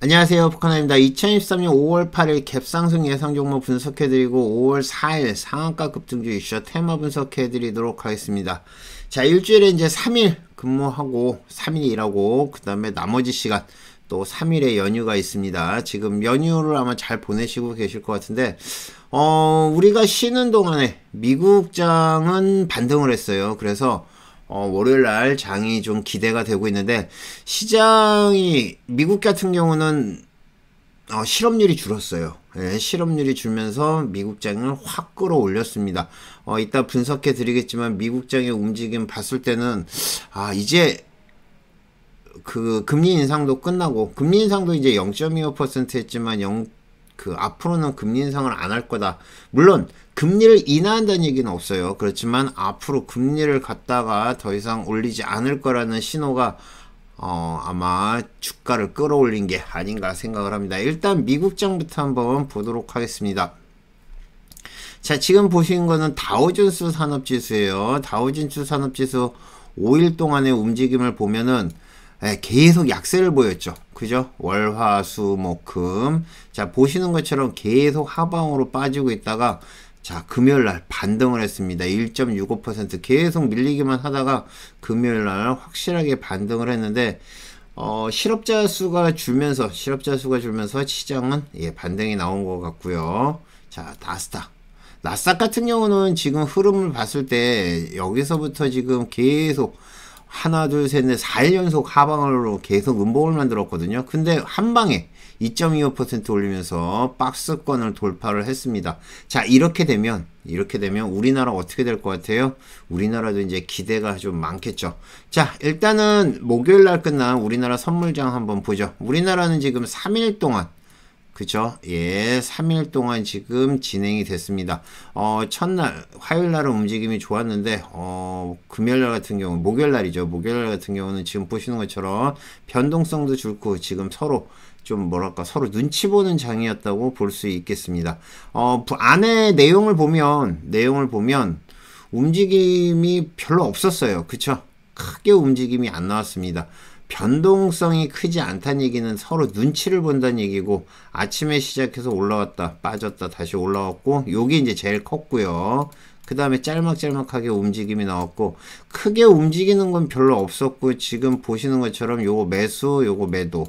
안녕하세요 북한아입니다 2023년 5월 8일 갭상승 예상 종목 분석해드리고 5월 4일 상한가 급등주 이슈 테마 분석해드리도록 하겠습니다 자 일주일에 이제 3일 근무하고 3일 일하고 그 다음에 나머지 시간 또 3일의 연휴가 있습니다 지금 연휴를 아마 잘 보내시고 계실 것 같은데 어 우리가 쉬는 동안에 미국장은 반등을 했어요 그래서 어, 월요일 날 장이 좀 기대가 되고 있는데 시장이 미국 같은 경우는 어, 실업률이 줄었어요. 예, 실업률이 줄면서 미국장을 확 끌어올렸습니다. 어, 이따 분석해 드리겠지만 미국장의 움직임 봤을 때는 아 이제 그 금리 인상도 끝나고 금리 인상도 이제 0.25% 했지만 0, 그 앞으로는 금리 인상을 안 할 거다. 물론 금리를 인하한다는 얘기는 없어요. 그렇지만 앞으로 금리를 갖다가 더 이상 올리지 않을 거라는 신호가 어, 아마 주가를 끌어올린 게 아닌가 생각을 합니다. 일단 미국장부터 한번 보도록 하겠습니다. 자, 지금 보시는 거는 다우존스 산업지수예요. 다우존스 산업지수 5일 동안의 움직임을 보면은 예, 계속 약세를 보였죠. 그죠? 월 화 수 목금 자 보시는 것처럼 계속 하방으로 빠지고 있다가 자, 금요일 날 반등을 했습니다. 1.65% 계속 밀리기만 하다가 금요일 날 확실하게 반등을 했는데 어, 실업자 수가 줄면서 실업자 수가 줄면서 시장은 예, 반등이 나온 것 같고요. 자, 다스닥 나스닥 같은 경우는 지금 흐름을 봤을 때 여기서부터 지금 계속 하나 둘 셋 넷 4일 연속 하방으로 계속 음봉을 만들었거든요. 근데 한 방에 2.25% 올리면서 박스권을 돌파를 했습니다. 자, 이렇게 되면 이렇게 되면 우리나라 어떻게 될 것 같아요? 우리나라도 이제 기대가 좀 많겠죠. 자, 일단은 목요일 날 끝난 우리나라 선물장 한번 보죠. 우리나라는 지금 3일 동안 그죠? 예, 3일 동안 지금 진행이 됐습니다. 어, 첫날, 화요일 날은 움직임이 좋았는데, 어, 금요일 날 같은 경우, 목요일 날이죠. 목요일 날 같은 경우는 지금 보시는 것처럼 변동성도 줄고 지금 서로 좀 뭐랄까 서로 눈치 보는 장이었다고 볼 수 있겠습니다. 어, 안에 내용을 보면 내용을 보면 움직임이 별로 없었어요. 그쵸? 크게 움직임이 안 나왔습니다. 변동성이 크지 않다는 얘기는 서로 눈치를 본다는 얘기고 아침에 시작해서 올라왔다 빠졌다 다시 올라왔고 요게 이제 제일 컸고요. 그 다음에 짤막짤막하게 움직임이 나왔고 크게 움직이는 건 별로 없었고 지금 보시는 것처럼 요거 매수 요거 매도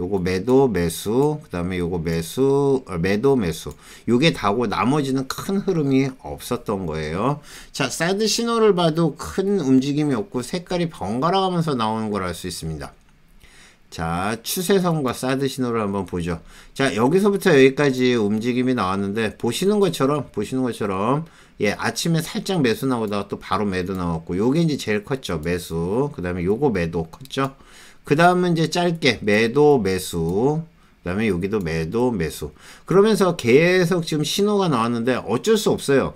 요거 매도 매수 그 다음에 요거 매수 어, 매도 매수 요게 다고 나머지는 큰 흐름이 없었던 거예요 자 사드 이 신호를 봐도 큰 움직임이 없고 색깔이 번갈아 가면서 나오는 걸 알 수 있습니다 자 추세선과 사드 이 신호를 한번 보죠 자 여기서부터 여기까지 움직임이 나왔는데 보시는 것처럼 보시는 것처럼 예 아침에 살짝 매수 나오다가 또 바로 매도 나왔고 요게 이제 제일 컸죠 매수 그 다음에 요거 매도 컸죠 그 다음은 이제 짧게 매도 매수 그 다음에 여기도 매도 매수 그러면서 계속 지금 신호가 나왔는데 어쩔 수 없어요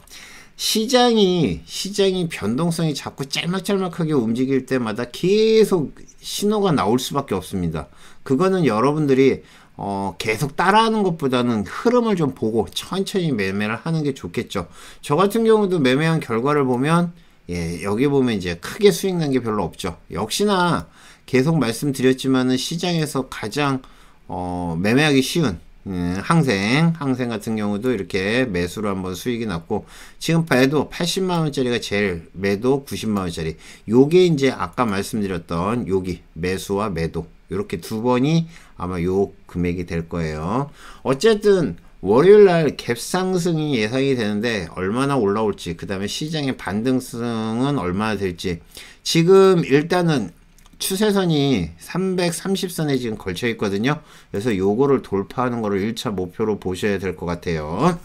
시장이 시장이 변동성이 자꾸 짤막짤막하게 움직일 때마다 계속 신호가 나올 수밖에 없습니다 그거는 여러분들이 어, 계속 따라하는 것보다는 흐름을 좀 보고 천천히 매매를 하는 게 좋겠죠 저 같은 경우도 매매한 결과를 보면 예, 여기 보면 이제 크게 수익 난 게 별로 없죠 역시나 계속 말씀드렸지만은 시장에서 가장 어, 매매하기 쉬운 음, 항생, 항생 같은 경우도 이렇게 매수로 한번 수익이 났고 지금 봐도 80만 원짜리가 제일 매도 90만 원짜리. 요게 이제 아까 말씀드렸던 요기 매수와 매도 이렇게 두 번이 아마 요 금액이 될 거예요. 어쨌든 월요일날 갭상승이 예상이 되는데 얼마나 올라올지 그 다음에 시장의 반등성은 얼마나 될지 지금 일단은 추세선이 330선에 지금 걸쳐 있거든요. 그래서 요거를 돌파하는 거를 1차 목표로 보셔야 될 것 같아요.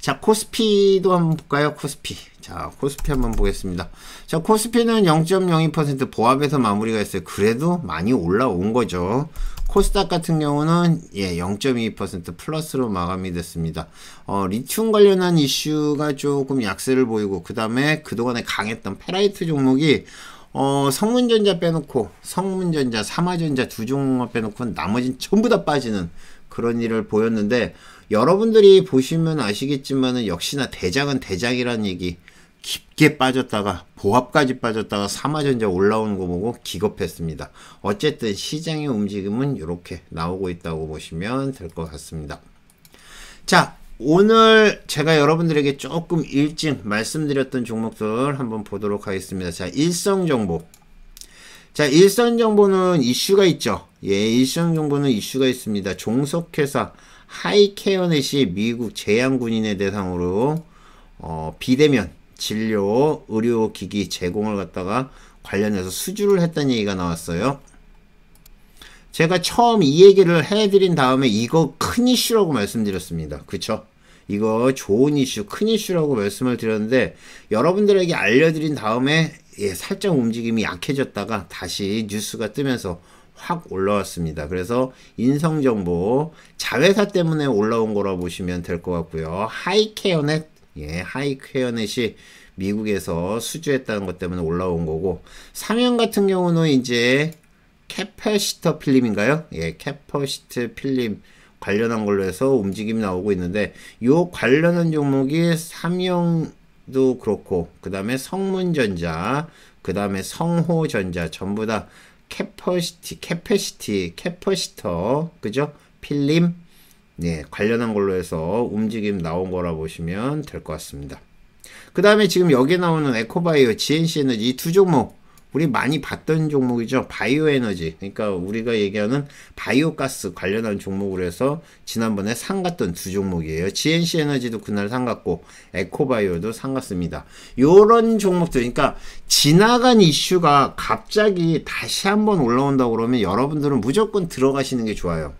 자 코스피도 한번 볼까요 코스피 자 코스피 한번 보겠습니다 자 코스피는 0.02% 보합에서 마무리가 있어요 그래도 많이 올라온 거죠 코스닥 같은 경우는 예0.22% 플러스로 마감이 됐습니다 어 리튬 관련한 이슈가 조금 약세를 보이고 그 다음에 그동안에 강했던 페라이트 종목이 어, 성문전자 빼놓고 성문전자 삼화전자 두 종목 만 빼놓고 나머진 전부 다 빠지는 그런 일을 보였는데 여러분들이 보시면 아시겠지만 역시나 대장은 대장이라는 얘기 깊게 빠졌다가 보합까지 빠졌다가 삼화전자 올라오는 거 보고 기겁했습니다. 어쨌든 시장의 움직임은 이렇게 나오고 있다고 보시면 될 것 같습니다. 자 오늘 제가 여러분들에게 조금 일찍 말씀드렸던 종목들 한번 보도록 하겠습니다. 자, 일성정보. 자, 일성정보는 이슈가 있죠. 예, 일성정보는 이슈가 있습니다. 종속회사 하이케어넷이 미국 제양군인의 대상으로 어, 비대면 진료 의료기기 제공을 갖다가 관련해서 수주를 했다는 얘기가 나왔어요. 제가 처음 이 얘기를 해드린 다음에 이거 큰 이슈라고 말씀드렸습니다. 그쵸? 이거 좋은 이슈, 큰 이슈라고 말씀을 드렸는데 여러분들에게 알려드린 다음에 예, 살짝 움직임이 약해졌다가 다시 뉴스가 뜨면서 확 올라왔습니다. 그래서 인성정보 자회사 때문에 올라온 거라 고 보시면 될 것 같고요. 하이케어넷 예, 하이케어넷이 미국에서 수주했다는 것 때문에 올라온 거고 삼양 같은 경우는 이제 캐퍼시터 필름인가요? 예, 캐퍼시트 필름 관련한 걸로 해서 움직임이 나오고 있는데 요 관련한 종목이 삼형도 그렇고 그 다음에 성문전자 그 다음에 성호전자 전부 다 캐퍼시티 캐패시티 캐퍼시터 그죠? 필름 예, 관련한 걸로 해서 움직임 나온 거라 보시면 될 것 같습니다. 그 다음에 지금 여기 나오는 에코바이오, GNC에너지 이 두 종목 우리 많이 봤던 종목이죠. 바이오 에너지. 그러니까 우리가 얘기하는 바이오 가스 관련한 종목으로 해서 지난번에 상갔던 두 종목이에요. GNC 에너지도 그날 상갔고 에코바이오도 상갔습니다. 요런 종목들 그러니까 지나간 이슈가 갑자기 다시 한번 올라온다 고 그러면 여러분들은 무조건 들어가시는 게 좋아요.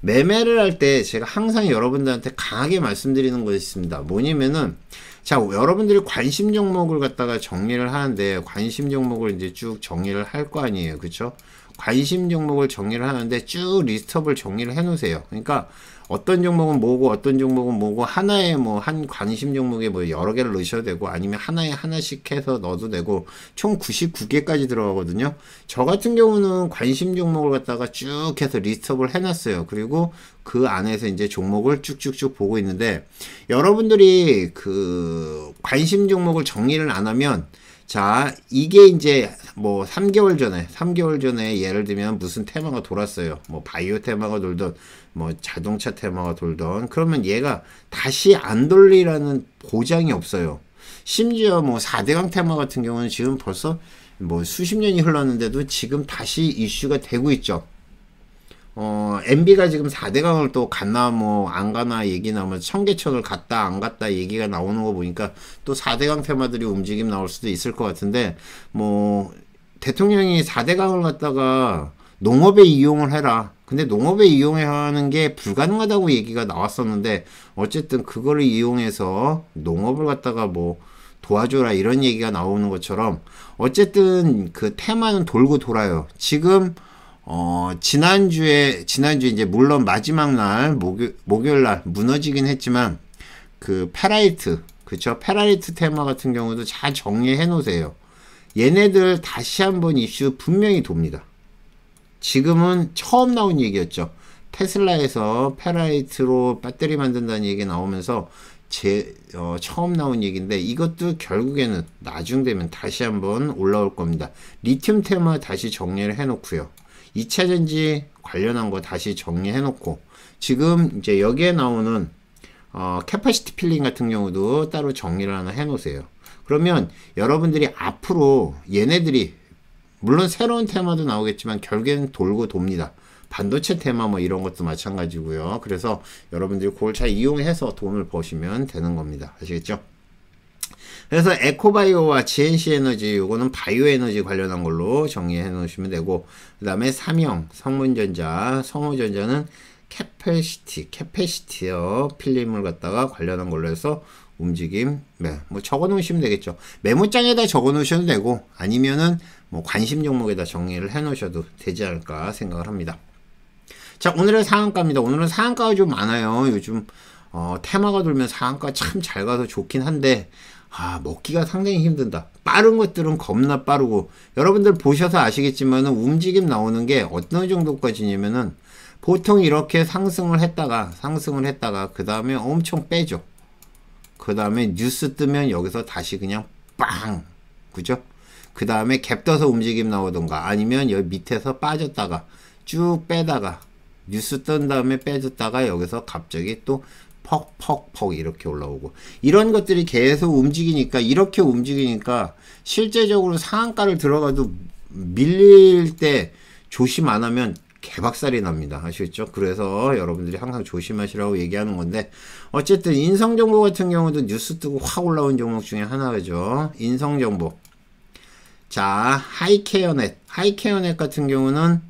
매매를 할 때 제가 항상 여러분들한테 강하게 말씀드리는 거 있습니다. 뭐냐면은 자, 여러분들이 관심 종목을 갖다가 정리를 하는데 관심 종목을 이제 쭉 정리를 할 거 아니에요. 그렇죠? 관심 종목을 정리를 하는데 쭉 리스트업을 정리를 해 놓으세요. 그러니까 어떤 종목은 뭐고 어떤 종목은 뭐고 하나의 뭐 한 관심 종목에 뭐 여러 개를 넣으셔도 되고 아니면 하나에 하나씩 해서 넣어도 되고 총 99개까지 들어가거든요. 저 같은 경우는 관심 종목을 갖다가 쭉 해서 리스트업을 해놨어요. 그리고 그 안에서 이제 종목을 쭉쭉쭉 보고 있는데 여러분들이 그 관심 종목을 정리를 안 하면 자, 이게 이제 뭐 3개월 전에, 3개월 전에 예를 들면 무슨 테마가 돌았어요. 뭐 바이오 테마가 돌던, 뭐 자동차 테마가 돌던, 그러면 얘가 다시 안 돌리라는 보장이 없어요. 심지어 뭐 4대강 테마 같은 경우는 지금 벌써 뭐 수십 년이 흘렀는데도 지금 다시 이슈가 되고 있죠. 어, MB가 지금 4대강을 또 갔나 뭐 안 가나 얘기 나오면 뭐 청계천을 갔다 안 갔다 얘기가 나오는 거 보니까 또 4대강 테마들이 움직임 나올 수도 있을 것 같은데 뭐 대통령이 4대강을 갔다가 농업에 이용을 해라. 근데 농업에 이용하는 해게 불가능하다고 얘기가 나왔었는데 어쨌든 그거를 이용해서 농업을 갔다가뭐 도와줘라 이런 얘기가 나오는 것처럼 어쨌든 그 테마는 돌고 돌아요. 지금 어, 지난주에, 지난주 이제 물론 마지막 날, 목요, 목요일 날 무너지긴 했지만, 그 페라이트, 그쵸? 페라이트 테마 같은 경우도 잘 정리해 놓으세요. 얘네들 다시 한번 이슈 분명히 돕니다. 지금은 처음 나온 얘기였죠. 테슬라에서 페라이트로 배터리 만든다는 얘기 나오면서 제, 어, 처음 나온 얘기인데 이것도 결국에는 나중 되면 다시 한번 올라올 겁니다. 리튬 테마 다시 정리를 해놓고요. 2차 전지 관련한 거 다시 정리해 놓고 지금 이제 여기에 나오는 어, 캐파시티 필링 같은 경우도 따로 정리를 하나 해 놓으세요. 그러면 여러분들이 앞으로 얘네들이 물론 새로운 테마도 나오겠지만 결국엔 돌고 돕니다. 반도체 테마 뭐 이런 것도 마찬가지고요. 그래서 여러분들이 그걸 잘 이용해서 돈을 버시면 되는 겁니다. 아시겠죠? 그래서 에코바이오와 GNC 에너지 요거는 바이오 에너지 관련한 걸로 정리해 놓으시면 되고 그 다음에 삼형 성문전자 성우전자는 캐패시티 캐패시티어 필름을 갖다가 관련한 걸로 해서 움직임 네, 뭐 적어 놓으시면 되겠죠 메모장에다 적어 놓으셔도 되고 아니면은 뭐 관심 종목에다 정리를 해 놓으셔도 되지 않을까 생각을 합니다 자 오늘의 상한가입니다 오늘은 상한가가 좀 많아요 요즘 어, 테마가 돌면 상한가 참 잘 가서 좋긴 한데 아 먹기가 상당히 힘든다 빠른 것들은 겁나 빠르고 여러분들 보셔서 아시겠지만 움직임 나오는 게 어느 정도까지냐면은 보통 이렇게 상승을 했다가 상승을 했다가 그 다음에 엄청 빼죠 그 다음에 뉴스 뜨면 여기서 다시 그냥 빵 그죠 그 다음에 갭 떠서 움직임 나오던가 아니면 여기 밑에서 빠졌다가 쭉 빼다가 뉴스 뜬 다음에 빼졌다가 여기서 갑자기 또 퍽퍽퍽 이렇게 올라오고 이런 것들이 계속 움직이니까 이렇게 움직이니까 실제적으로 상한가를 들어가도 밀릴 때 조심 안 하면 개박살이 납니다. 아시겠죠? 그래서 여러분들이 항상 조심하시라고 얘기하는 건데 어쨌든 인성정보 같은 경우도 뉴스 뜨고 확 올라온 종목 중에 하나죠. 인성정보 자 하이케어넷 하이케어넷 같은 경우는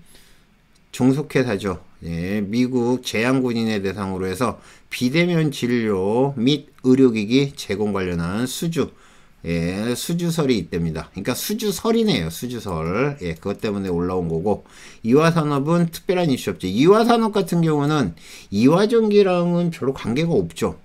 종속회사죠. 예, 미국 재향군인의 대상으로 해서 비대면 진료 및 의료기기 제공 관련한 수주 예, 수주설이 있답니다. 그러니까 수주설이네요. 수주설. 예, 그것 때문에 올라온 거고 이화 산업은 특별한 이슈 없죠. 이화 산업 같은 경우는 이화 전기랑은 별로 관계가 없죠.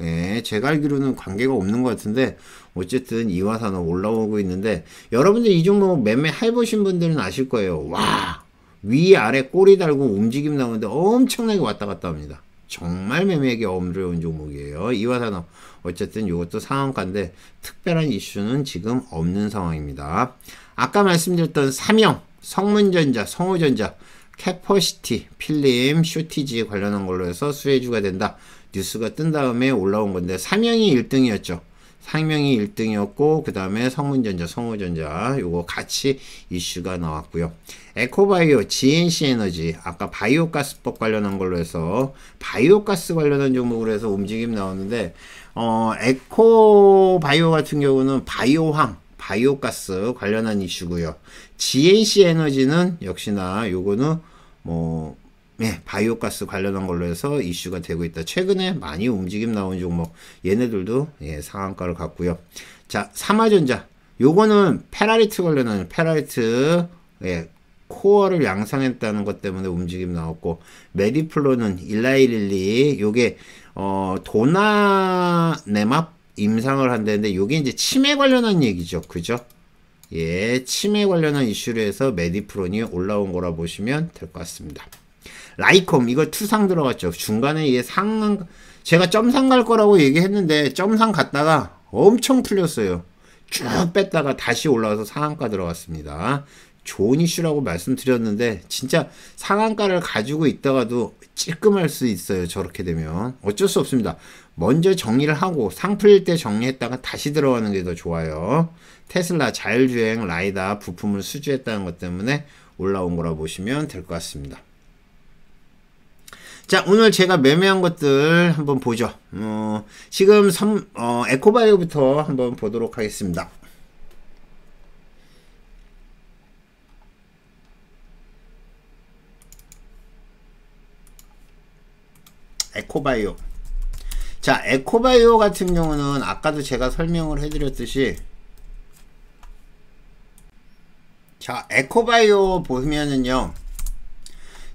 예, 제가 알기로는 관계가 없는 것 같은데 어쨌든 이화 산업 올라오고 있는데 여러분들 이 종목 매매해 보신 분들은 아실 거예요. 와, 위아래 꼬리 달고 움직임 나오는데 엄청나게 왔다 갔다 합니다. 정말 매매하기 어려운 종목이에요. 이화산업 어쨌든 이것도 상한가인데 특별한 이슈는 지금 없는 상황입니다. 아까 말씀드렸던 삼형, 성문전자, 성호전자, 캐퍼시티, 필름, 쇼티지 관련한 걸로 해서 수혜주가 된다. 뉴스가 뜬 다음에 올라온 건데 삼형이 1등이었죠. 상명이 1등이었고 그 다음에 성문전자, 성우전자 요거 같이 이슈가 나왔고요. 에코바이오, GNC 에너지 아까 바이오가스법 관련한 걸로 해서 바이오가스 관련한 종목으로 해서 움직임 나오는데 어 에코바이오 같은 경우는 바이오황 바이오가스 관련한 이슈고요. GNC 에너지는 역시나 요거는 뭐 예, 바이오 가스 관련한 걸로 해서 이슈가 되고 있다. 최근에 많이 움직임 나온 종목 얘네들도 예, 상한가를 갖고요. 자, 삼화전자. 요거는 페라리트 관련한 페라리트 예, 코어를 양상했다는 것 때문에 움직임 나왔고 메디플로는 일라이릴리 요게 어도나네마 임상을 한다는데 요게 이제 치매 관련한 얘기죠. 그죠? 예, 치매 관련한 이슈로 해서 메디프론이 올라온 거라 보시면 될 것 같습니다. 라이콤 이거 투상 들어갔죠. 중간에 이게 상한 제가 점상 갈 거라고 얘기했는데 점상 갔다가 엄청 풀렸어요. 쭉 뺐다가 다시 올라와서 상한가 들어갔습니다. 좋은 이슈라고 말씀드렸는데 진짜 상한가를 가지고 있다가도 찔끔할 수 있어요 저렇게 되면 어쩔 수 없습니다 먼저 정리를 하고 상풀릴 때 정리했다가 다시 들어가는 게 더 좋아요 테슬라 자율주행 라이다 부품을 수주했다는 것 때문에 올라온 거라 보시면 될 것 같습니다 자, 오늘 제가 매매한 것들 한번 보죠. 어, 지금 3, 어, 에코바이오부터 한번 보도록 하겠습니다. 에코바이오. 자, 에코바이오 같은 경우는 아까도 제가 설명을 해드렸듯이 자, 에코바이오 보면은요.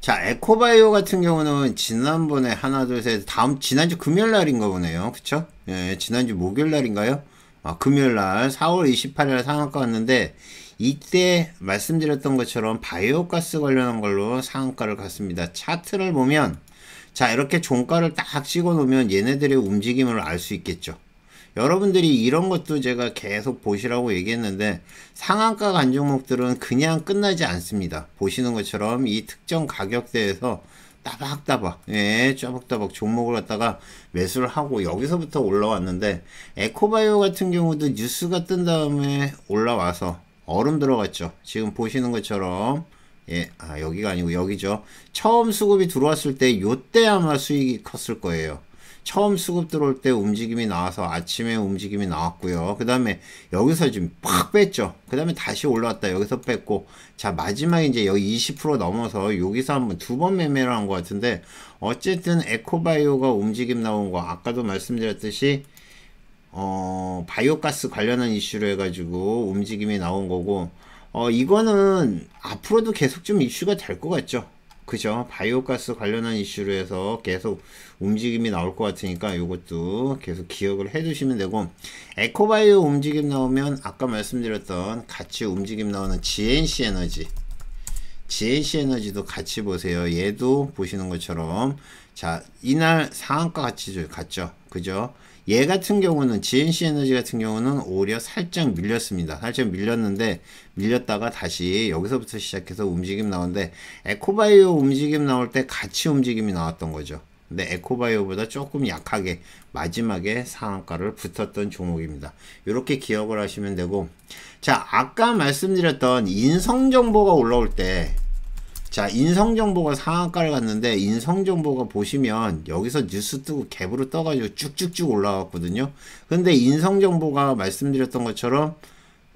자, 에코바이오 같은 경우는 지난번에 하나, 둘, 셋, 다음, 지난주 금요일 날인가 보네요. 그쵸? 예, 지난주 목요일 날인가요? 아, 금요일 날, 4월 28일 상한가 왔는데, 이때 말씀드렸던 것처럼 바이오가스 관련한 걸로 상한가를 갔습니다. 차트를 보면, 자, 이렇게 종가를 딱 찍어 놓으면 얘네들의 움직임을 알 수 있겠죠. 여러분들이 이런 것도 제가 계속 보시라고 얘기했는데 상한가 간종목들은 그냥 끝나지 않습니다. 보시는 것처럼 이 특정 가격대에서 따박따박 예 따박따박 종목을 갖다가 매수를 하고 여기서부터 올라왔는데 에코바이오 같은 경우도 뉴스가 뜬 다음에 올라와서 얼음 들어갔죠 지금 보시는 것처럼 예, 아, 여기가 아니고 여기죠. 처음 수급이 들어왔을 때 요 때 아마 수익이 컸을 거예요. 처음 수급 들어올 때 움직임이 나와서 아침에 움직임이 나왔고요. 그 다음에 여기서 지금 팍 뺐죠. 그 다음에 다시 올라왔다. 여기서 뺐고 자 마지막에 이제 여기 20% 넘어서 여기서 한번 두 번 매매를 한 것 같은데 어쨌든 에코바이오가 움직임 나온 거 아까도 말씀드렸듯이 어 바이오가스 관련한 이슈로 해가지고 움직임이 나온 거고 어 이거는 앞으로도 계속 좀 이슈가 될 것 같죠. 그죠? 바이오가스 관련한 이슈로 해서 계속 움직임이 나올 것 같으니까 이것도 계속 기억을 해 두시면 되고 에코바이오 움직임 나오면 아까 말씀드렸던 같이 움직임 나오는 GNC 에너지 GNC 에너지도 같이 보세요. 얘도 보시는 것처럼 자 이날 상한가 같이 갔죠. 그죠? 얘 같은 경우는 GNC 에너지 같은 경우는 오히려 살짝 밀렸습니다. 살짝 밀렸는데 밀렸다가 다시 여기서부터 시작해서 움직임 나오는데 에코바이오 움직임 나올 때 같이 움직임이 나왔던 거죠. 근데 에코바이오보다 조금 약하게 마지막에 상한가를 붙었던 종목입니다. 이렇게 기억을 하시면 되고 자 아까 말씀드렸던 인성정보가 올라올 때자 인성정보가 상한가를 갔는데 인성정보가 보시면 여기서 뉴스 뜨고 갭으로 떠가지고 쭉쭉쭉 올라왔거든요 근데 인성정보가 말씀드렸던 것처럼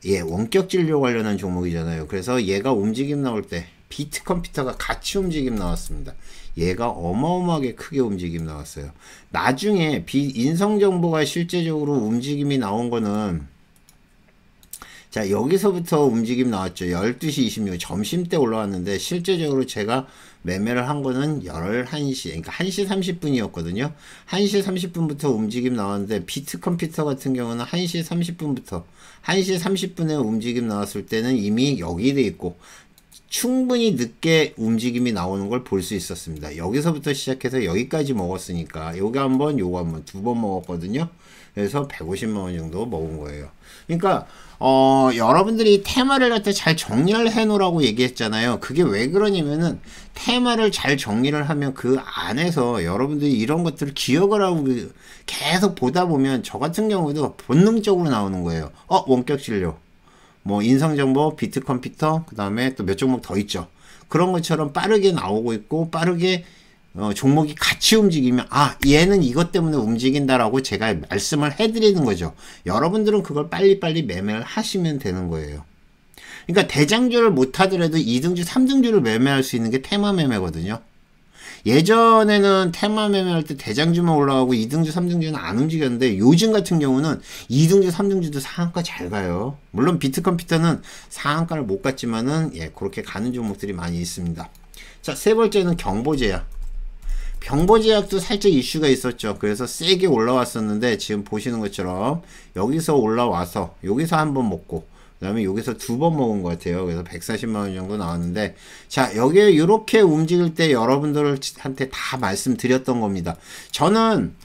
예 원격 진료 관련한 종목이잖아요 그래서 얘가 움직임 나올 때 비트 컴퓨터가 같이 움직임 나왔습니다 얘가 어마어마하게 크게 움직임 나왔어요 나중에 비 인성정보가 실제적으로 움직임이 나온 거는 자 여기서부터 움직임 나왔죠 12시 26 점심때 올라왔는데 실제적으로 제가 매매를 한 거는 11시 그러니까 1시 30분이었거든요 1시 30분부터 움직임 나왔는데 비트 컴퓨터 같은 경우는 1시 30분부터 1시 30분에 움직임 나왔을 때는 이미 여기 돼 있고 충분히 늦게 움직임이 나오는 걸 볼 수 있었습니다 여기서부터 시작해서 여기까지 먹었으니까 여기 한번 요거 한번 두 번 먹었거든요 그래서 150만 원 정도 먹은 거예요. 그러니까 어, 여러분들이 테마를 할 때 잘 정리를 해놓으라고 얘기했잖아요. 그게 왜 그러냐면은 테마를 잘 정리를 하면 그 안에서 여러분들이 이런 것들을 기억을 하고 계속 보다 보면 저 같은 경우도 본능적으로 나오는 거예요. 어 원격 진료, 뭐 인성 정보, 비트 컴퓨터, 그 다음에 또 몇 종목 더 있죠. 그런 것처럼 빠르게 나오고 있고 빠르게 어, 종목이 같이 움직이면 아 얘는 이것 때문에 움직인다라고 제가 말씀을 해드리는 거죠. 여러분들은 그걸 빨리빨리 매매를 하시면 되는 거예요. 그러니까 대장주를 못하더라도 2등주, 3등주를 매매할 수 있는 게 테마 매매거든요. 예전에는 테마 매매할 때 대장주만 올라가고 2등주, 3등주는 안 움직였는데 요즘 같은 경우는 2등주, 3등주도 상한가 잘 가요. 물론 비트컴퓨터는 상한가를 못 갔지만은 예, 그렇게 가는 종목들이 많이 있습니다. 자, 세 번째는 경보제야. 병보제약도 살짝 이슈가 있었죠. 그래서 세게 올라왔었는데 지금 보시는 것처럼 여기서 올라와서 여기서 한 번 먹고 그 다음에 여기서 두 번 먹은 것 같아요. 그래서 140만원 정도 나왔는데 자 여기에 이렇게 움직일 때 여러분들한테 다 말씀드렸던 겁니다. 저는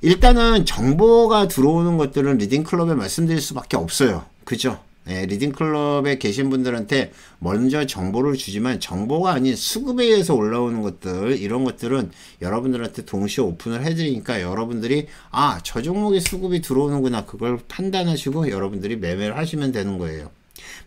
일단은 정보가 들어오는 것들은 리딩클럽에 말씀드릴 수밖에 없어요. 그죠? 예, 리딩클럽에 계신 분들한테 먼저 정보를 주지만 정보가 아닌 수급에 의해서 올라오는 것들 이런 것들은 여러분들한테 동시에 오픈을 해드리니까 여러분들이 아 저 종목에 수급이 들어오는구나 그걸 판단하시고 여러분들이 매매를 하시면 되는 거예요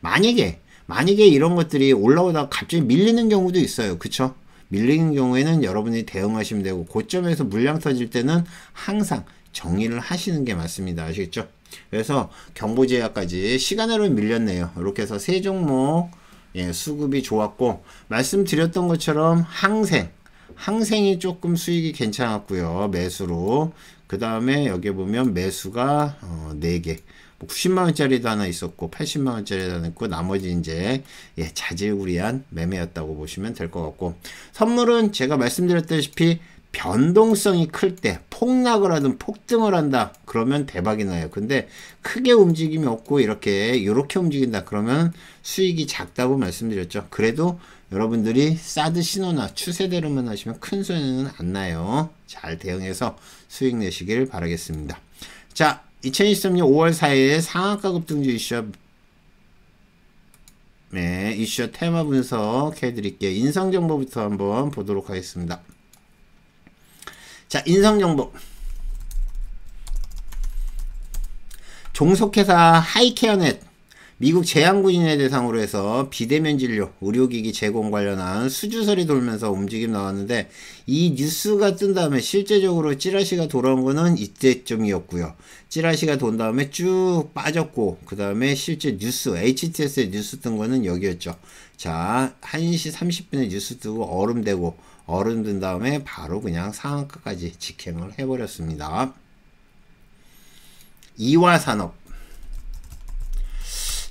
만약에 만약에 이런 것들이 올라오다가 갑자기 밀리는 경우도 있어요 그쵸 밀리는 경우에는 여러분이 대응하시면 되고 고점에서 물량 터질 때는 항상 정리를 하시는 게 맞습니다 아시겠죠 그래서 경부제약까지 시간으로 밀렸네요. 이렇게 해서 세 종목 예, 수급이 좋았고 말씀드렸던 것처럼 항생 항생이 조금 수익이 괜찮았고요. 매수로 그 다음에 여기 보면 매수가 어, 4개 90만원짜리도 뭐 하나 있었고 80만원짜리도 하나 있고 나머지 이제 예, 자질구리한 매매였다고 보시면 될 것 같고 선물은 제가 말씀드렸다시피 변동성이 클 때 폭락을 하든 폭등을 한다 그러면 대박이 나요 근데 크게 움직임이 없고 이렇게 이렇게 움직인다 그러면 수익이 작다고 말씀드렸죠 그래도 여러분들이 사드 신호나 추세대로만 하시면 큰 손해는 안 나요 잘 대응해서 수익 내시길 바라겠습니다 자 2023년 5월 4일 상한가 급등주 이슈 네, 이슈 테마 분석해드릴게요. 인성정보부터 한번 보도록 하겠습니다. 자, 인성정보. 종속회사 하이케어넷 미국 제한군인의 대상으로 해서 비대면 진료, 의료기기 제공 관련한 수주설이 돌면서 움직임 나왔는데 이 뉴스가 뜬 다음에 실제적으로 찌라시가 돌아온 거는 이때쯤이었고요. 찌라시가 돈 다음에 쭉 빠졌고 그 다음에 실제 뉴스, HTS의 뉴스 뜬 거는 여기였죠. 자, 1시 30분에 뉴스 뜨고 얼음되고 얼음든 다음에 바로 그냥 상한가까지 직행을 해버렸습니다. 이화산업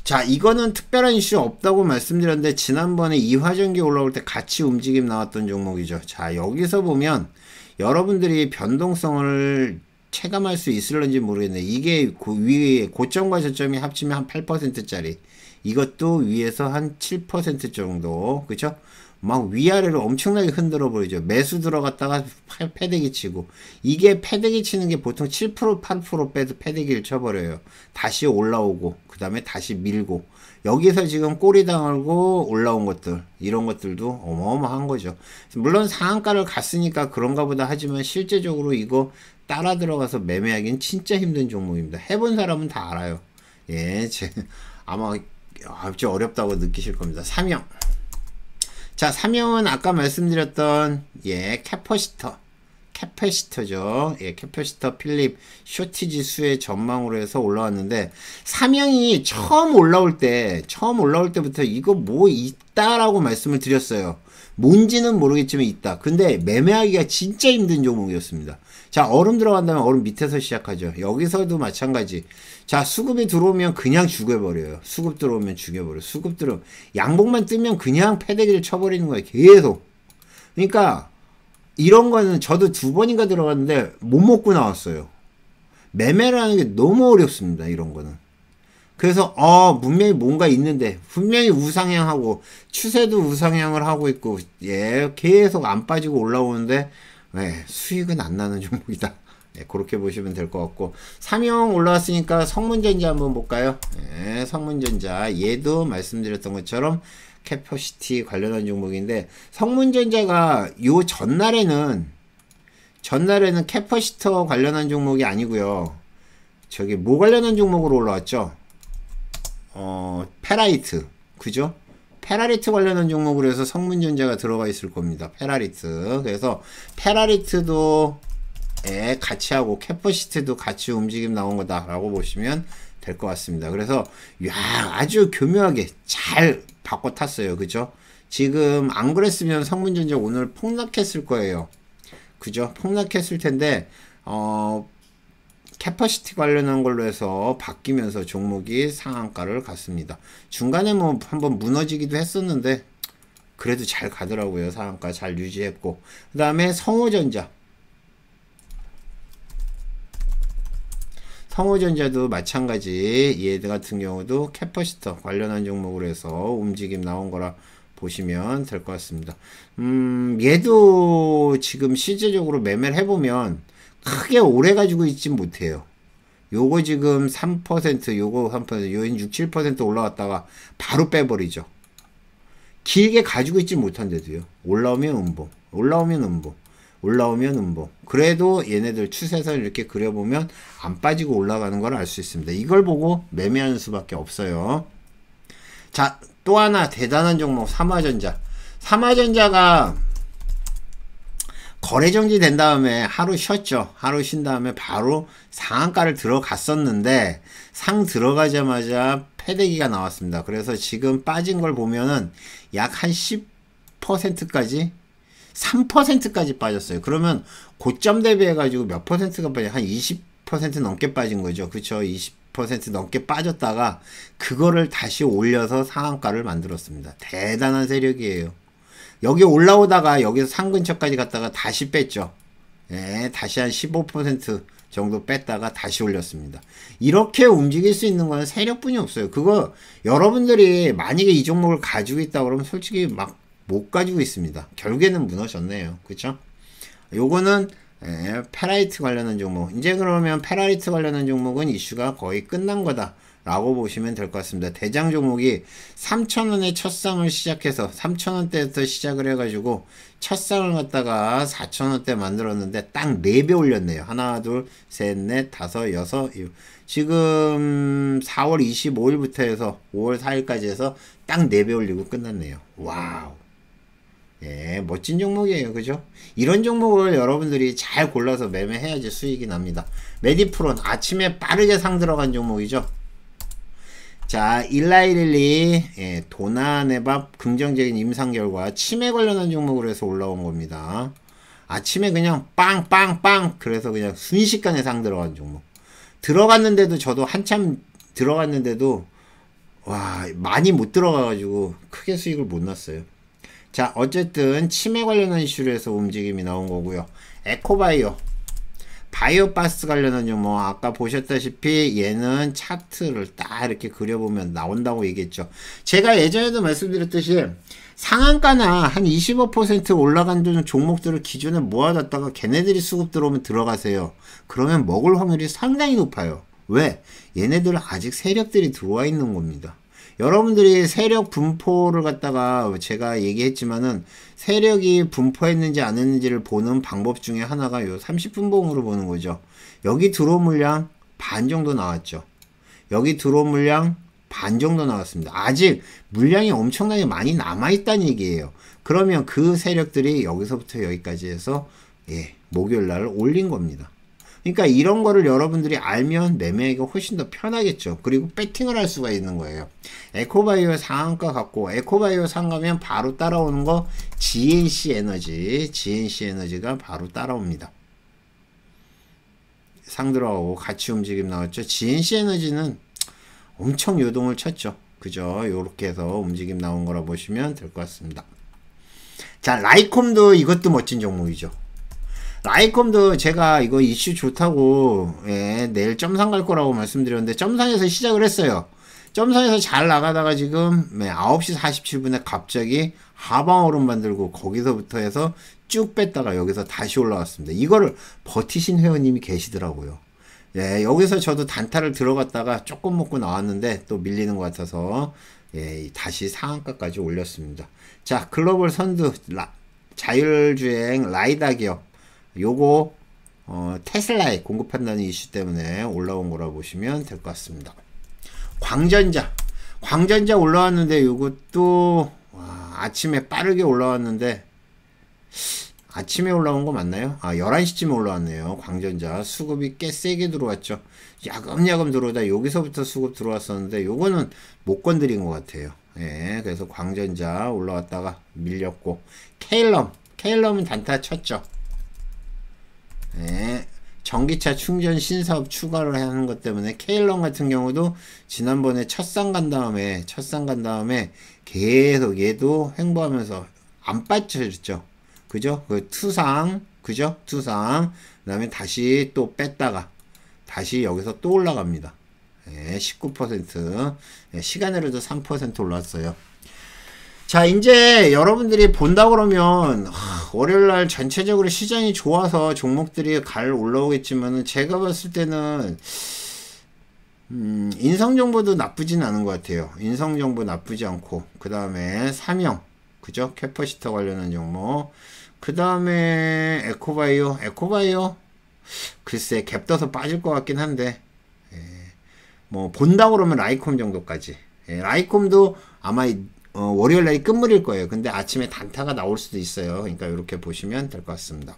자 이거는 특별한 이슈 없다고 말씀드렸는데 지난번에 이화전기 올라올 때 같이 움직임 나왔던 종목이죠 자 여기서 보면 여러분들이 변동성을 체감할 수 있을런지 모르겠는데 이게 고, 위에 고점과 저점이 합치면 한 8%짜리 이것도 위에서 한 7% 정도 그쵸? 막 위아래로 엄청나게 흔들어 버리죠. 매수 들어갔다가 패대기 치고 이게 패대기 치는 게 보통 7% 8% 빼도 패대기를 쳐버려요. 다시 올라오고 그 다음에 다시 밀고 여기서 지금 꼬리 당하고 올라온 것들 이런 것들도 어마어마한 거죠. 물론 상한가를 갔으니까 그런가 보다 하지만 실제적으로 이거 따라 들어가서 매매하기는 진짜 힘든 종목입니다. 해본 사람은 다 알아요. 예, 제, 아마 아주 어렵다고 느끼실 겁니다. 사형 자, 사형은 아까 말씀드렸던 예, 캐퍼시터. 캐퍼시터죠 예, 캐퍼시터 필립 쇼티 지수의 전망으로 해서 올라왔는데 사형이 처음 올라올 때 처음 올라올 때부터 이거 뭐 있다라고 말씀을 드렸어요. 뭔지는 모르겠지만 있다. 근데 매매하기가 진짜 힘든 종목이었습니다. 자, 얼음 들어간다면 얼음 밑에서 시작하죠. 여기서도 마찬가지. 자 수급이 들어오면 그냥 죽여버려요 수급 들어오면 죽여버려 수급 들어 오면양복만 뜨면 그냥 패대기를 쳐버리는 거예요 계속 그러니까 이런 거는 저도 두 번인가 들어갔는데 못 먹고 나왔어요 매매라는 게 너무 어렵습니다 이런 거는 그래서 어 분명히 뭔가 있는데 분명히 우상향하고 추세도 우상향을 하고 있고 예 계속 안 빠지고 올라오는데 예, 수익은 안 나는 종목이다 네, 그렇게 보시면 될 것 같고 3형 올라왔으니까 성문전자 한번 볼까요? 네, 성문전자 얘도 말씀드렸던 것처럼 캐퍼시티 관련한 종목인데 성문전자가 요 전날에는 전날에는 캐퍼시터 관련한 종목이 아니고요 저기 뭐 관련한 종목으로 올라왔죠? 어 페라이트 그죠? 페라리트 관련한 종목으로 해서 성문전자가 들어가 있을 겁니다. 페라리트. 그래서 페라리트도 예, 같이 하고 캐퍼시티도 같이 움직임 나온 거다라고 보시면 될 것 같습니다. 그래서 야 아주 교묘하게 잘 바꿔 탔어요. 그죠? 지금 안 그랬으면 성문전자 오늘 폭락했을 거예요. 그죠? 폭락했을 텐데 어 캐퍼시티 관련한 걸로 해서 바뀌면서 종목이 상한가를 갔습니다. 중간에 뭐 한번 무너지기도 했었는데 그래도 잘 가더라고요. 상한가 잘 유지했고 그 다음에 성호전자 성우전자도 마찬가지 얘 같은 경우도 캐퍼시터 관련한 종목으로 해서 움직임 나온 거라 보시면 될 것 같습니다. 음, 얘도 지금 실제적으로 매매를 해보면 크게 오래 가지고 있진 못해요. 요거 지금 3% 요거 3% 요인 6, 7% 올라왔다가 바로 빼버리죠. 길게 가지고 있지 못한데도요. 올라오면 음봉, 올라오면 음봉. 올라오면 음봉. 그래도 얘네들 추세선 이렇게 그려보면 안 빠지고 올라가는 걸 알 수 있습니다. 이걸 보고 매매하는 수밖에 없어요. 자, 또 하나 대단한 종목 삼화전자. 삼화전자가 거래 정지 된 다음에 하루 쉬었죠. 하루 쉰 다음에 바로 상한가를 들어갔었는데 상 들어가자마자 패대기가 나왔습니다. 그래서 지금 빠진 걸 보면은 약 한 10%까지 3%까지 빠졌어요. 그러면 고점 대비해가지고 몇 퍼센트가 빠져? 한20% 넘게 빠진 거죠. 그쵸? 그렇죠. 20% 넘게 빠졌다가 그거를 다시 올려서 상한가를 만들었습니다. 대단한 세력이에요. 여기 올라오다가 여기서 상 근처까지 갔다가 다시 뺐죠. 네, 다시 한 15% 정도 뺐다가 다시 올렸습니다. 이렇게 움직일 수 있는 건 세력뿐이 없어요. 그거 여러분들이 만약에 이 종목을 가지고 있다 그러면 솔직히 막못 가지고 있습니다. 결국에는 무너졌네요. 그쵸? 요거는 예, 페라이트 관련한 종목 이제 그러면 페라이트 관련한 종목은 이슈가 거의 끝난 거다 라고 보시면 될 것 같습니다 대장 종목이 3천원에첫 상을 시작해서 3천원대부터 시작을 해가지고 첫 상을 갖다가 4천원대 만들었는데 딱 4배 올렸네요 하나 둘셋넷 다섯 여섯 일 지금 4월 25일부터 해서 5월 4일까지 해서 딱 4배 올리고 끝났네요 와우 예, 멋진 종목이에요. 그죠? 이런 종목을 여러분들이 잘 골라서 매매해야지 수익이 납니다. 메디프론 아침에 빠르게 상 들어간 종목이죠. 자, 일라이릴리 예, 도나네밥 긍정적인 임상 결과 치매 관련한 종목으로 해서 올라온 겁니다. 아침에 그냥 빵빵빵 그래서 그냥 순식간에 상 들어간 종목. 들어갔는데도 저도 한참 들어갔는데도 와 많이 못 들어가가지고 크게 수익을 못 났어요. 자 어쨌든 치매 관련한 이슈로 해서 움직임이 나온 거고요 에코바이오 바이오바스 관련한 뭐 아까 보셨다시피 얘는 차트를 딱 이렇게 그려보면 나온다고 얘기했죠 제가 예전에도 말씀드렸듯이 상한가나 한 25% 올라간 종목들을 기존에 모아뒀다가 걔네들이 수급 들어오면 들어가세요 그러면 먹을 확률이 상당히 높아요 왜? 얘네들은 아직 세력들이 들어와 있는 겁니다 여러분들이 세력 분포를 갖다가 제가 얘기했지만은 세력이 분포했는지 안 했는지를 보는 방법 중에 하나가 요 30분봉으로 보는 거죠. 여기 들어 온 물량 반 정도 나왔죠. 여기 들어 온 물량 반 정도 나왔습니다. 아직 물량이 엄청나게 많이 남아있다는 얘기예요. 그러면 그 세력들이 여기서부터 여기까지 해서 예, 목요일 날 올린 겁니다. 그러니까 이런 거를 여러분들이 알면 매매가 훨씬 더 편하겠죠. 그리고 배팅을 할 수가 있는 거예요. 에코바이오 상한가 갖고 에코바이오 상가면 바로 따라오는 거 GNC 에너지, GNC 에너지가 바로 따라옵니다. 상들어가고 같이 움직임 나왔죠. GNC 에너지는 엄청 요동을 쳤죠. 그죠? 요렇게 해서 움직임 나온 거라 보시면 될 것 같습니다. 자, 라이콤도 이것도 멋진 종목이죠. 라이컴도 제가 이거 이슈 좋다고 예, 내일 점상 갈 거라고 말씀드렸는데 점상에서 시작을 했어요. 점상에서 잘 나가다가 지금 9시 47분에 갑자기 하방 오름 만들고 거기서부터 해서 쭉 뺐다가 여기서 다시 올라왔습니다. 이거를 버티신 회원님이 계시더라고요. 예, 여기서 저도 단타를 들어갔다가 조금 먹고 나왔는데 또 밀리는 것 같아서 예, 다시 상한가까지 올렸습니다. 자, 글로벌 선두 라, 자율주행 라이다 기업 요거 어, 테슬라에 공급 한다는 이슈 때문에 올라온 거라 보시면 될 것 같습니다. 광전자. 광전자 올라왔는데 요것도 아침에 빠르게 올라왔는데 아침에 올라온 거 맞나요? 아 11시쯤에 올라왔네요. 광전자 수급이 꽤 세게 들어왔죠. 야금야금 들어오다 여기서부터 수급 들어왔었는데 요거는 못 건드린 것 같아요. 예, 그래서 광전자 올라왔다가 밀렸고 케일럼 케일럼은 단타 쳤죠. 네. 전기차 충전 신사업 추가를 하는 것 때문에 케일런 같은 경우도 지난번에 첫상 간 다음에 첫상 간 다음에 계속 얘도 횡보하면서 안 빠졌죠. 져 그죠? 그 투상 그죠? 투상 그 다음에 다시 또 뺐다가 다시 여기서 또 올라갑니다. 예, 19% 예, 시간으로도 3% 올랐어요. 자 이제 여러분들이 본다 그러면 월요일날 전체적으로 시장이 좋아서 종목들이 갈 올라오겠지만은 제가 봤을 때는 음, 인성정보도 나쁘진 않은 것 같아요 인성정보 나쁘지 않고 그 다음에 사명 그죠 캐퍼시터 관련한 종목 그 다음에 에코바이오 에코바이오 글쎄 갭 떠서 빠질 것 같긴 한데 예, 뭐 본다 그러면 라이콤 정도까지 예, 라이콤도 아마 어, 월요일 날이 끝물일 거예요. 근데 아침에 단타가 나올 수도 있어요. 그러니까 이렇게 보시면 될 것 같습니다.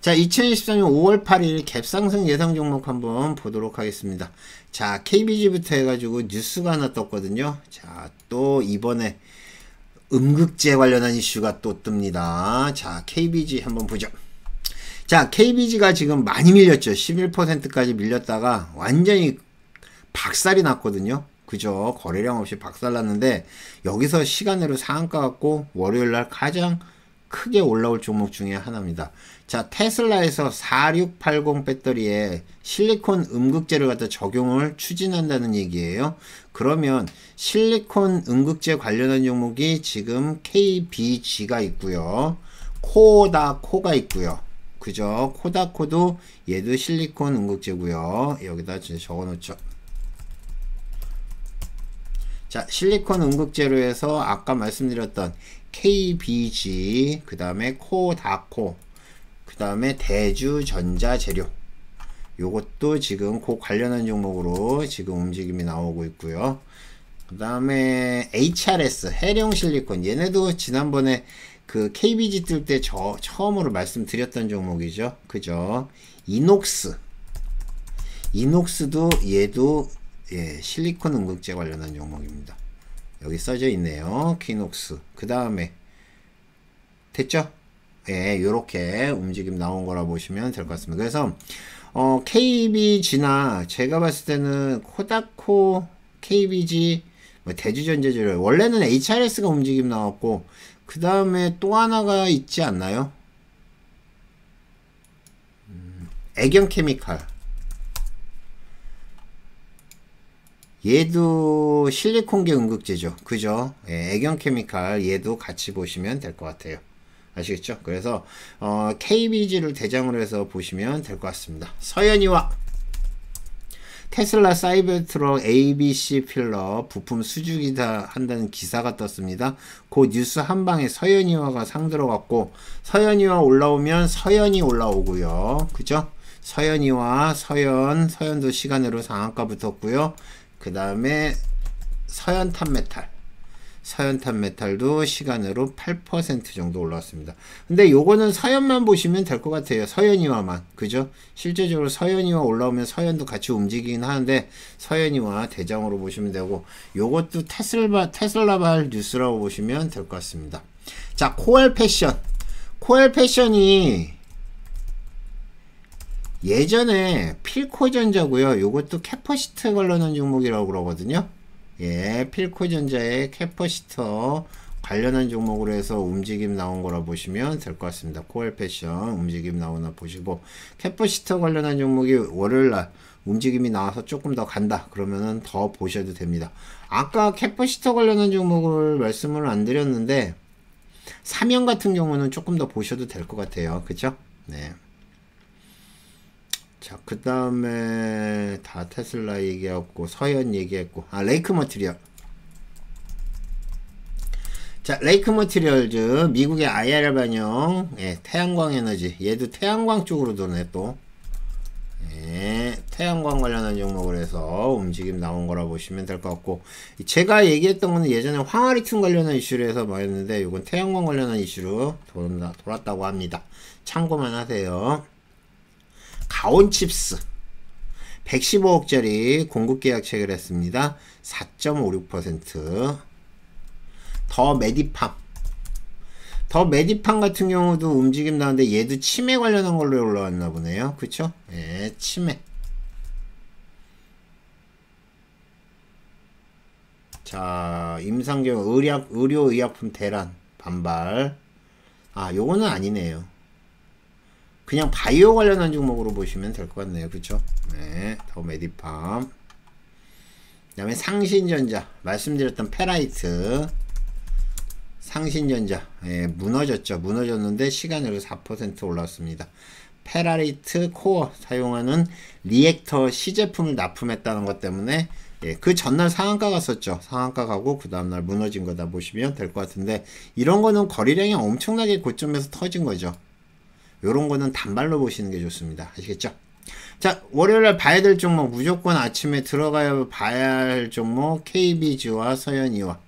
자, 2023년 5월 8일 갭상승 예상 종목 한번 보도록 하겠습니다. 자, KBG부터 해가지고 뉴스가 하나 떴거든요. 자, 또 이번에 음극재 관련한 이슈가 또 뜹니다. 자, KBG 한번 보죠. 자, KBG가 지금 많이 밀렸죠. 11%까지 밀렸다가 완전히 박살이 났거든요. 그죠? 거래량 없이 박살났는데 여기서 시간으로 상한가 갖고 월요일 날 가장 크게 올라올 종목 중에 하나입니다. 자, 테슬라에서 4680 배터리에 실리콘 음극재를 갖다 적용을 추진한다는 얘기예요. 그러면 실리콘 음극재 관련한 종목이 지금 KBG가 있고요. 코다코가 있고요. 그죠? 코다코도 얘도 실리콘 음극재고요. 여기다 적어 놓죠. 자, 실리콘 응극제로에서 아까 말씀드렸던 KBG, 그 다음에 코다코, 그 다음에 대주전자재료. 요것도 지금 그 관련한 종목으로 지금 움직임이 나오고 있고요. 그 다음에 HRS, 해룡실리콘. 얘네도 지난번에 그 KBG 뜰 때 처음으로 말씀드렸던 종목이죠. 그죠? 이녹스. 이녹스도 얘도 예, 실리콘 응극제 관련한 종목입니다. 여기 써져 있네요. 키녹스. 그 다음에 됐죠? 예, 요렇게 움직임 나온 거라 보시면 될 것 같습니다. 그래서 어, KBG나 제가 봤을 때는 코다코, KBG, 뭐 대주전제재료 원래는 HRS가 움직임 나왔고 그 다음에 또 하나가 있지 않나요? 음, 애경케미칼 얘도 실리콘계 응극제죠 그죠? 예, 애견케미칼 얘도 같이 보시면 될 것 같아요. 아시겠죠? 그래서 어, KBG를 대장으로 해서 보시면 될 것 같습니다. 서현이와 테슬라 사이버트럭 ABC 필러 부품 수주기다 한다는 기사가 떴습니다. 그 뉴스 한방에 서현이와가 상들어갔고 서현이와 올라오면 서현이 올라오고요. 그죠? 서현이와 서현, 서현도 시간으로 상한가 붙었고요. 그 다음에 서현탄 메탈 서현탄 메탈도 시간으로 8% 정도 올라왔습니다. 근데 요거는 서현만 보시면 될 것 같아요. 서현이와만 그죠? 실제적으로 서현이와 올라오면 서현도 같이 움직이긴 하는데 서현이와 대장으로 보시면 되고 요것도 테슬바, 테슬라발 뉴스라고 보시면 될 것 같습니다. 자, 코엘 패션. 코엘 패션이 예전에 필코전자고요. 요것도 캐퍼시트 관련한 종목이라고 그러거든요. 예, 필코전자의 캐퍼시터 관련한 종목으로 해서 움직임 나온 거라 보시면 될 것 같습니다. 코엘 패션 움직임 나오나 보시고 캐퍼시터 관련한 종목이 월요일 날 움직임이 나와서 조금 더 간다. 그러면은 더 보셔도 됩니다. 아까 캐퍼시터 관련한 종목을 말씀을 안 드렸는데 삼형 같은 경우는 조금 더 보셔도 될 것 같아요. 그쵸 네. 자, 그 다음에 다 테슬라 얘기했고, 서현 얘기했고, 아, 레이크 머티리얼. 자, 레이크 머티리얼즈, 미국의 IR 반영, 예, 태양광 에너지. 얘도 태양광 쪽으로 도네, 또. 예, 태양광 관련한 종목을 해서 움직임 나온 거라 보시면 될 것 같고, 제가 얘기했던 거는 예전에 황아리춤 관련한 이슈로 해서 말했는데, 이건 태양광 관련한 이슈로 돌았다고 합니다. 참고만 하세요. 가온칩스 115억짜리 공급계약 체결했습니다. 4.56%더 메디팜 더 메디팜 같은 경우도 움직임 나는데 얘도 치매 관련한 걸로 올라왔나 보네요. 그쵸? 예, 치매 자 임상경 약 의료의약품 대란 반발 아 요거는 아니네요 그냥 바이오 관련한 종목으로 보시면 될 것 같네요. 그쵸? 네. 더메디팜그 다음에 상신전자. 말씀드렸던 페라이트. 상신전자. 예, 무너졌죠. 무너졌는데 시간으로 4% 올랐습니다. 페라리트 코어 사용하는 리액터 시제품을 납품했다는 것 때문에 예, 그 전날 상한가 갔었죠. 상한가 가고 그 다음날 무너진 거다 보시면 될 것 같은데 이런 거는 거래량이 엄청나게 고점에서 터진 거죠. 요런 거는 단발로 보시는 게 좋습니다. 아시겠죠? 자, 월요일날 봐야 될 종목 무조건 아침에 들어가야 봐야 할 종목 KBG와 서현이와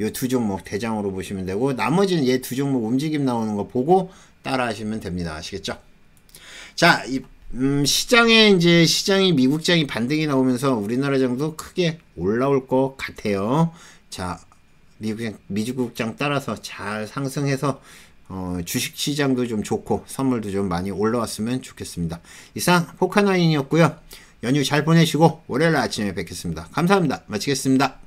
요 두 종목 대장으로 보시면 되고 나머지는 얘 두 종목 움직임 나오는 거 보고 따라 하시면 됩니다. 아시겠죠? 자, 이, 음, 시장에 이제 시장이 미국장이 반등이 나오면서 우리나라장도 크게 올라올 것 같아요. 자, 미국장, 미국장 따라서 잘 상승해서 어, 주식 시장도 좀 좋고 선물도 좀 많이 올라왔으면 좋겠습니다. 이상 포카나인이었고요. 연휴 잘 보내시고 월요일 아침에 뵙겠습니다. 감사합니다. 마치겠습니다.